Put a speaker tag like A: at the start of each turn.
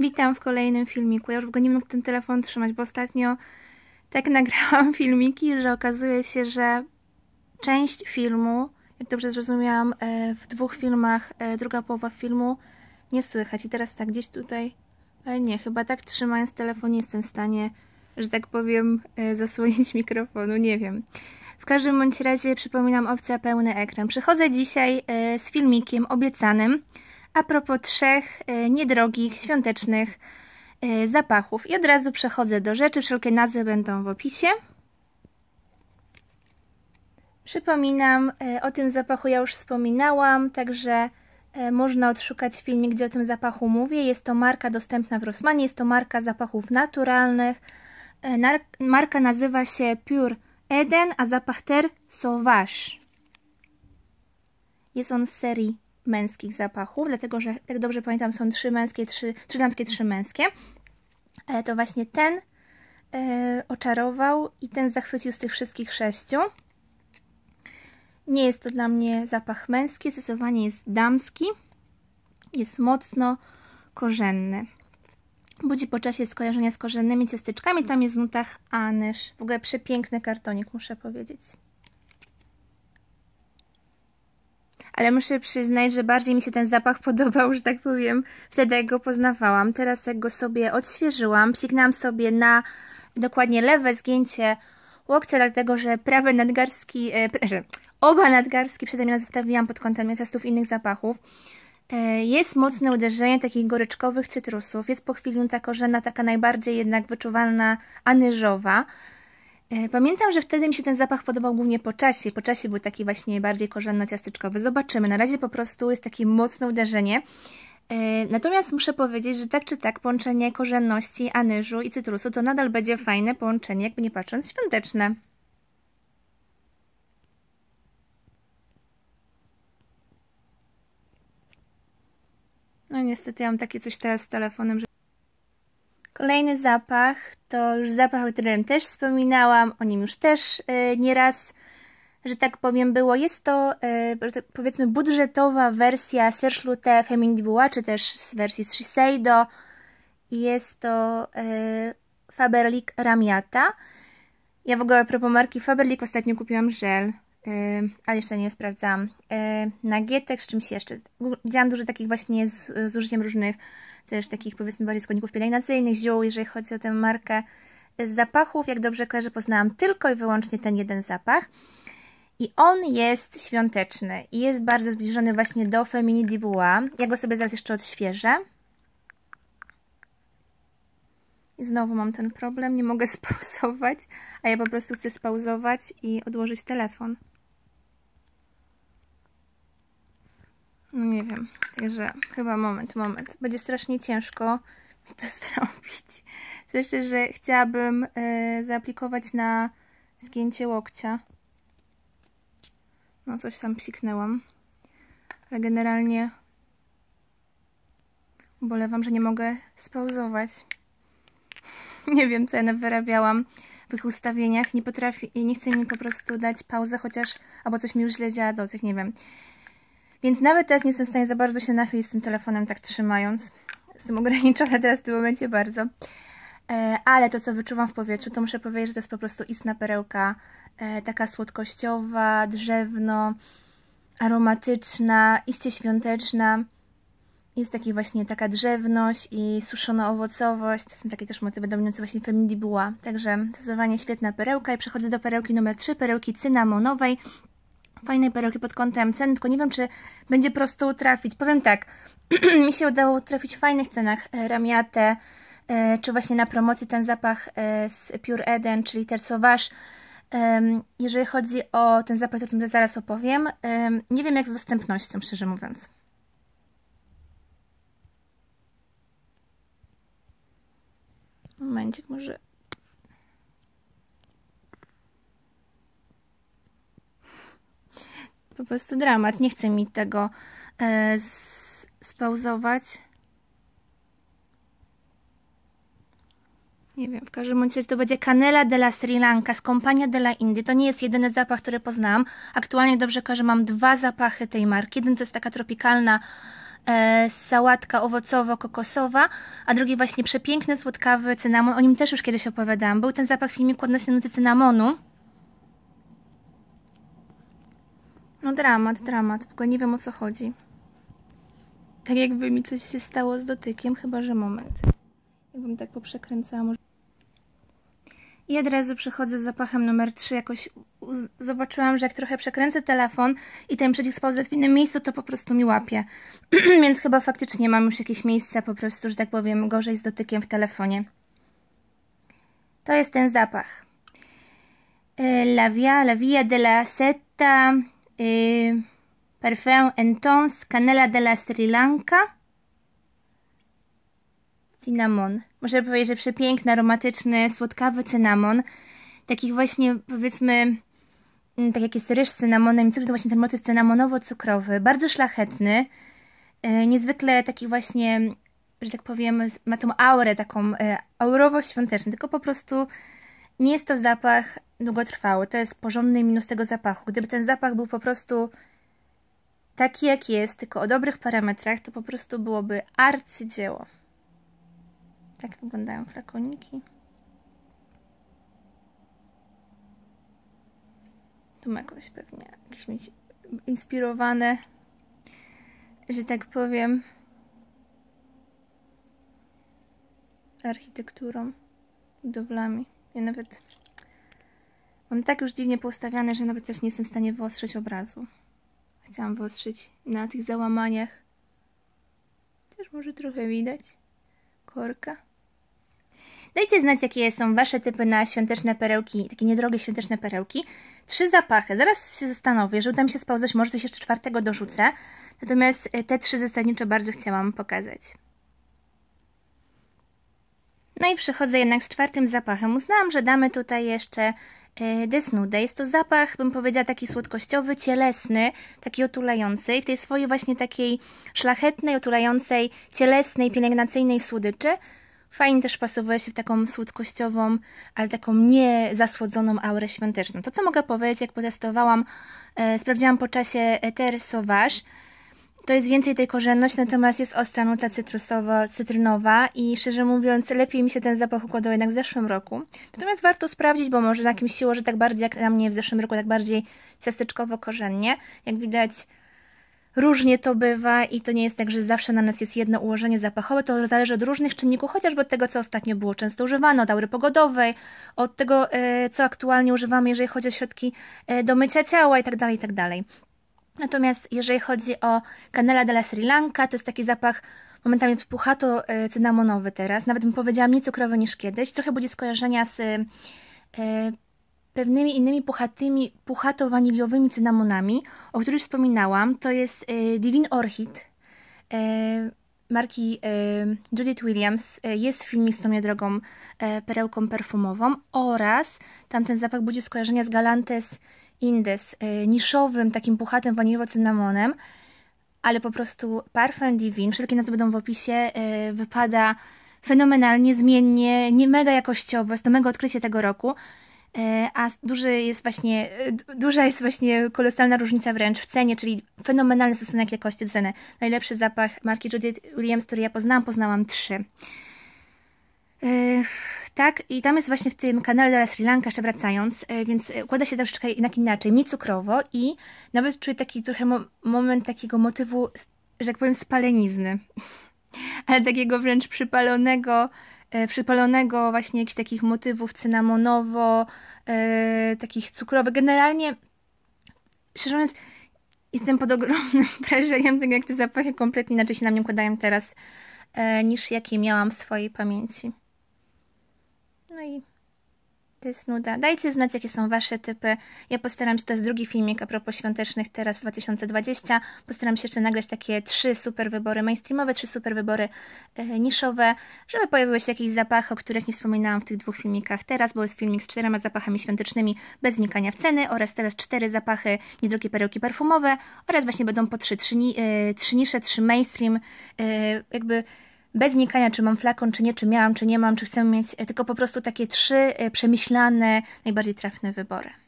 A: Witam w kolejnym filmiku. Ja już w ogóle nie mogę ten telefon trzymać, bo ostatnio tak nagrałam filmiki, że okazuje się, że część filmu, jak dobrze zrozumiałam, e, w dwóch filmach, e, druga połowa filmu nie słychać. I teraz tak, gdzieś tutaj, nie, chyba tak trzymając telefon nie jestem w stanie, że tak powiem, e, zasłonić mikrofonu, nie wiem. W każdym bądź razie przypominam opcja pełny ekran. Przychodzę dzisiaj z filmikiem obiecanym, a propos trzech e, niedrogich, świątecznych e, zapachów. I od razu przechodzę do rzeczy, wszelkie nazwy będą w opisie. Przypominam, e, o tym zapachu ja już wspominałam, także można odszukać filmik, gdzie o tym zapachu mówię. Jest to marka dostępna w Rosmanie, jest to marka zapachów naturalnych. Marka nazywa się Pure Eden, a zapach Ter Sauvage. Jest on z serii męskich zapachów, dlatego że, tak dobrze pamiętam, są trzy męskie, trzy, trzy damskie, trzy męskie. Ale to właśnie ten e, oczarował i ten zachwycił z tych wszystkich sześciu. Nie jest to dla mnie zapach męski, zdecydowanie jest damski. Jest mocno korzenny. Budzi po czasie skojarzenia z korzennymi ciasteczkami, tam jest w nutach anysz. W ogóle przepiękny kartonik, muszę powiedzieć. ale muszę przyznać, że bardziej mi się ten zapach podobał, że tak powiem, wtedy jak go poznawałam. Teraz jak go sobie odświeżyłam, psiknęłam sobie na dokładnie lewe zgięcie łokcia, dlatego że prawe nadgarstki, e, oba nadgarstki przede mną zostawiłam pod kątem testów innych zapachów. E, jest mocne uderzenie takich goryczkowych cytrusów, jest po chwili ta korzena taka najbardziej jednak wyczuwalna anyżowa. E, pamiętam, że wtedy mi się ten zapach podobał głównie po czasie. Po czasie był taki właśnie bardziej korzenno-ciasteczkowy. Zobaczymy. Na razie po prostu jest takie mocne uderzenie. E, natomiast muszę powiedzieć, że tak czy tak połączenie korzenności, anyżu i cytrusu to nadal będzie fajne połączenie, jakby nie patrząc, świąteczne. No niestety ja mam takie coś teraz z telefonem, że Kolejny zapach to już zapach, o którym też wspominałam, o nim już też e, nieraz, że tak powiem, było. Jest to e, tak, powiedzmy budżetowa wersja Serszlute Feminine Buła, czy też z wersji z Shiseido. Jest to e, Faberlic Ramiata. Ja w ogóle propos marki Faberlic ostatnio kupiłam żel, ale jeszcze nie sprawdzałam. Nagietek, z czymś jeszcze. Widziałam dużo takich właśnie z, z użyciem różnych też takich powiedzmy bardziej składników pielęgnacyjnych, ziół, jeżeli chodzi o tę markę z zapachów. Jak dobrze kojarzę, poznałam tylko i wyłącznie ten jeden zapach. I on jest świąteczny i jest bardzo zbliżony właśnie do Femini Dibua. Ja go sobie zaraz jeszcze odświeżę. I znowu mam ten problem, nie mogę spauzować, a ja po prostu chcę spauzować i odłożyć telefon. No nie wiem, także chyba moment, moment. Będzie strasznie ciężko mi to zrobić. Słyszę, że chciałabym y, zaaplikować na zgięcie łokcia. No coś tam psiknęłam. Ale generalnie ubolewam, że nie mogę spauzować. nie wiem, co ja wyrabiałam w ich ustawieniach. Nie potrafi, nie chce mi po prostu dać pauzę, chociaż albo coś mi już źle działa do tych, nie wiem. Więc nawet teraz nie jestem w stanie za bardzo się nachylić z tym telefonem tak trzymając. Jestem ograniczona teraz w tym momencie bardzo. E, ale to, co wyczuwam w powietrzu, to muszę powiedzieć, że to jest po prostu istna perełka. E, taka słodkościowa, drzewno, aromatyczna, iście świąteczna. Jest taki właśnie taka drzewność i suszona owocowość. są takie też motywy dominujące właśnie Family Buła. Także zdecydowanie świetna perełka. I przechodzę do perełki numer 3, perełki cynamonowej fajnej perełki pod kątem cen, tylko nie wiem, czy będzie prosto trafić. Powiem tak, mi się udało trafić w fajnych cenach e, ramiate, e, czy właśnie na promocji ten zapach e, z Pure Eden, czyli tercoważ Jeżeli chodzi o ten zapach, o tym zaraz opowiem. Nie wiem jak z dostępnością, szczerze mówiąc. Momencik, może po prostu dramat. Nie chcę mi tego e, spauzować. Nie wiem, w każdym razie to będzie Canela de la Sri Lanka z Compagnia de la Indy. To nie jest jedyny zapach, który poznałam. Aktualnie dobrze każę, mam dwa zapachy tej marki. Jeden to jest taka tropikalna e, sałatka owocowo-kokosowa, a drugi właśnie przepiękny, słodkawy cynamon. O nim też już kiedyś opowiadałam. Był ten zapach w filmiku odnośnie nuty cynamonu. No dramat, dramat. W ogóle nie wiem o co chodzi. Tak jakby mi coś się stało z dotykiem, chyba że moment. Jakbym tak poprzekręcała może... I od razu przychodzę z zapachem numer 3. Jakoś zobaczyłam, że jak trochę przekręcę telefon i ten przycisk pauzę w innym miejscu, to po prostu mi łapie. Więc chyba faktycznie mam już jakieś miejsca po prostu, że tak powiem, gorzej z dotykiem w telefonie. To jest ten zapach. E, la via, la via de la eh, y, Parfum Intense, Canela de la Sri Lanka, Cinnamon. Muszę powiedzieć, że przepiękny, aromatyczny, słodkawy cynamon. Takich właśnie, powiedzmy, mm, tak jak jest ryż z cynamonem i to właśnie ten motyw cynamonowo-cukrowy. Bardzo szlachetny. Y, niezwykle taki właśnie, że tak powiem, ma tą aurę, taką aurowość y, aurowo-świąteczną, tylko po prostu nie jest to zapach długotrwały, to jest porządny minus tego zapachu. Gdyby ten zapach był po prostu taki jak jest, tylko o dobrych parametrach, to po prostu byłoby arcydzieło. Tak wyglądają flakoniki. Tu ma jakoś pewnie jakieś mieć inspirowane, że tak powiem, architekturą, budowlami. Ja nawet mam tak już dziwnie poustawiane, że nawet też nie jestem w stanie wyostrzyć obrazu. Chciałam wyostrzyć na tych załamaniach. Też może trochę widać korka. Dajcie znać, jakie są Wasze typy na świąteczne perełki, takie niedrogie świąteczne perełki. Trzy zapachy. Zaraz się zastanowię, że uda mi się spauzać, może coś jeszcze czwartego dorzucę. Natomiast e, te trzy zasadniczo bardzo chciałam pokazać. No i przychodzę jednak z czwartym zapachem. Uznałam, że damy tutaj jeszcze y, desnudę. Jest to zapach, bym powiedziała, taki słodkościowy, cielesny, taki otulający i w tej swojej właśnie takiej szlachetnej, otulającej, cielesnej, pielęgnacyjnej słodyczy fajnie też pasowuje się w taką słodkościową, ale taką niezasłodzoną aurę świąteczną. To, co mogę powiedzieć, jak potestowałam, e, y, sprawdziłam po czasie Eter y, Sauvage, to jest więcej tej korzenność, natomiast jest ostra nuta cytrusowo-cytrynowa i szczerze mówiąc, lepiej mi się ten zapach układał jednak w zeszłym roku. Natomiast warto sprawdzić, bo może na kimś siło, że tak bardziej jak na mnie w zeszłym roku, tak bardziej ciasteczkowo-korzennie. Jak widać, różnie to bywa i to nie jest tak, że zawsze na nas jest jedno ułożenie zapachowe, to zależy od różnych czynników, chociażby od tego, co ostatnio było często używane, od aury pogodowej, od tego, e, co aktualnie używamy, jeżeli chodzi o środki e, do mycia ciała itd., tak itd. Tak Natomiast jeżeli chodzi o Canela della Sri Lanka, to jest taki zapach momentami puchato e, cynamonowy teraz. Nawet bym powiedziała mniej cukrowy niż kiedyś. Trochę budzi skojarzenia z e, pewnymi innymi puchatymi, puchato-waniliowymi cynamonami, o których wspominałam. To jest Divine Divin Orchid, e, marki y, Judith Williams y, jest filmistą z tą niedrogą y, perełką perfumową oraz tamten zapach budzi skojarzenia z Galantes Indes, niszowym, takim puchatym waniliowo-cynamonem, ale po prostu parfum Divine, wszystkie nazwy będą w opisie, wypada fenomenalnie, zmiennie, nie mega jakościowo, jest to mega odkrycie tego roku. E, a duży jest właśnie, e, duża jest właśnie kolosalna różnica wręcz w cenie, czyli fenomenalny stosunek jakości ceny. Najlepszy zapach marki Judith Williams, który ja poznałam, poznałam trzy. E, tak, i tam jest właśnie w tym kanale dla Sri Lanka, jeszcze wracając, więc układa się troszeczkę jednak inaczej, mi cukrowo i nawet czuję taki trochę mo moment takiego motywu, że jak powiem, spalenizny, ale takiego wręcz przypalonego, E, przypalonego właśnie jakichś takich motywów cynamonowo, e, takich cukrowych. Generalnie, szczerze mówiąc, jestem pod ogromnym wrażeniem tego, jak te zapachy kompletnie inaczej się na mnie układają teraz, e, niż jakie miałam w swojej pamięci. No i to jest nuda. Dajcie znać, jakie są Wasze typy. Ja postaram się, to jest drugi filmik a propos świątecznych teraz 2020. Postaram się jeszcze nagrać takie trzy super wybory mainstreamowe, trzy super wybory e, niszowe, żeby pojawiły się jakieś zapachy, o których nie wspominałam w tych dwóch filmikach teraz, bo jest filmik z czterema zapachami świątecznymi bez wnikania w ceny oraz teraz cztery zapachy, niedrogie perełki perfumowe oraz właśnie będą po trzy, trzy, e, trzy nisze, trzy mainstream, e, jakby bez wnikania, czy mam flakon, czy nie, czy miałam, czy nie mam, czy chcę mieć, e, tylko po prostu takie trzy e, przemyślane, najbardziej trafne wybory.